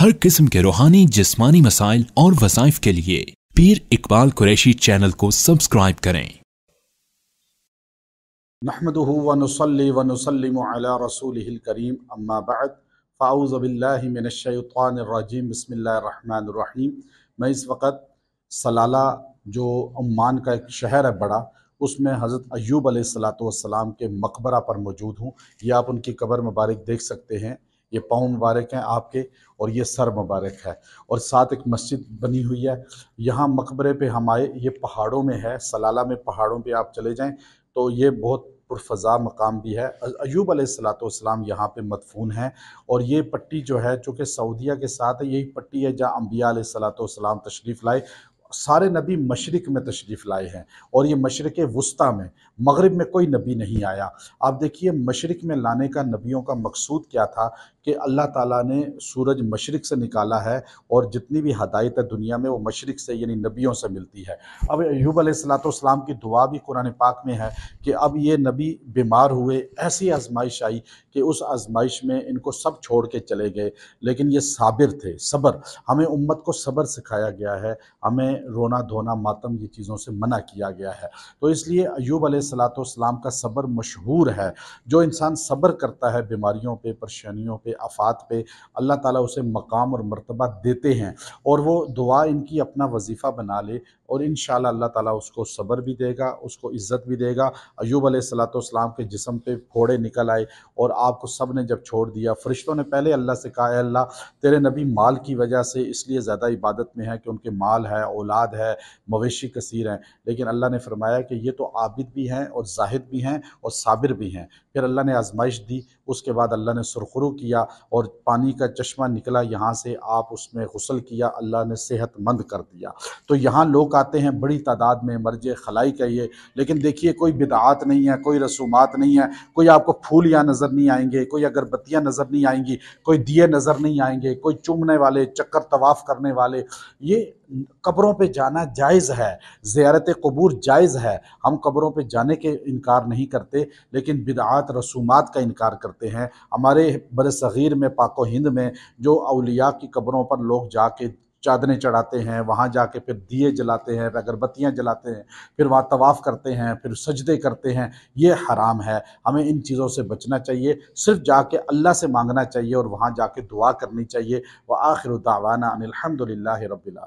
हर किस्म के रूहानी जिस्मानी मसाइल और वसाइफ के लिए पीर इकबाल कुरैशी चैनल को सब्सक्राइब करें करीम बसमीम मैं इस वक्त सलाला जो अम्मान का एक शहर है बड़ा उसमें हज़रत अयूब सलाम के मकबरा पर मौजूद हूँ यह आप उनकी कबर मुबारक देख सकते हैं ये पाँव मुबारक हैं आपके और ये सर मुबारक है और साथ एक मस्जिद बनी हुई है यहाँ मकबरे पे हम आए ये पहाड़ों में है सलाला में पहाड़ों पे आप चले जाएं तो ये बहुत पुरफजा मकाम भी है अयूब सलाम यहाँ पे मदफून है और ये पट्टी जो है चूँकि सऊदिया के साथ है यही पट्टी है जहाँ अम्बिया सलाम तशरीफ़ लाए सारे नबी मशरक़ में तशरीफ़ लाए हैं और ये मशरक़ वस्ती में मगरब में कोई नबी नहीं आया आप देखिए मशरक़ में लाने का नबियों का मकसूद क्या था कि अल्लाह ताला ने सूरज मशरक़ से निकाला है और जितनी भी हदायत है दुनिया में वो मशरक़ से यानी नबियों से मिलती है अब यूब सलाम की दुआ भी कुरान पाक में है कि अब ये नबी बीमार हुए ऐसी आजमाइश आई कि उस आजमाइश में इनको सब छोड़ के चले गए लेकिन ये साबिर थे सब्र हमें उम्मत को सब्र सिखाया गया है हमें रोना धोना मातम ये चीज़ों से मना किया गया है तो इसलिए अयूब सलाम का सब्र मशहूर है जो इंसान सब्र करता है बीमारियों पे परेशानियों पे आफात पे अल्लाह ताला उसे मकाम और मर्तबा देते हैं और वो दुआ इनकी अपना वजीफ़ा बना ले और इन अल्लाह ताला उसको सब्र भी देगा उसको इज़्ज़त भी देगा अयूब सलाम के जिसम पे फोड़े निकल आए और आपको सब ने जब छोड़ दिया फरिश्तों ने पहले अल्लाह से कहा अल्लाह तेरे नबी माल की वजह से इसलिए ज़्यादा इबादत में है कि उनके माल है औला औलाद है मवेशी कसीर हैं लेकिन अल्लाह ने फरमाया कि ये तो आबिद भी हैं और जाहिद भी हैं और साबिर भी हैं फिर अल्लाह ने आजमाइश दी उसके बाद अल्लाह ने सुरखरू किया और पानी का चश्मा निकला यहाँ से आप उसमें गसल किया अल्लाह ने सेहतमंद कर दिया तो यहाँ लोग आते हैं बड़ी तादाद में मर्ज खलाई का ये लेकिन देखिए कोई बिदात नहीं है कोई रसूमात नहीं है कोई आपको फूल या नज़र नहीं आएंगे कोई अगरबत्तियाँ नज़र नहीं आएंगी कोई दिए नज़र नहीं आएंगे कोई चूमने वाले चक्कर तवाफ़ करने वाले ये कब्रों पे जाना जायज़ है ज़्यारत कबूर जायज़ है हम कब्रों पे जाने के इनकार नहीं करते लेकिन बिदात रसूमात का इनकार करते हैं हमारे बर सग़ीर में पाको हिंद में जो अलिया की कब्रों पर लोग जाके चादरें चढ़ाते हैं वहाँ जाके फिर दिए जलाते हैं अगरबत्तियाँ जलाते हैं फिर वहाँ तवाफ़ करते हैं फिर सजदे करते हैं ये हराम है हमें इन चीज़ों से बचना चाहिए सिर्फ जाके अल्लाह से मांगना चाहिए और वहाँ जाके दुआ करनी चाहिए व आखिर दावाना अनिलहमदिल्ला रबी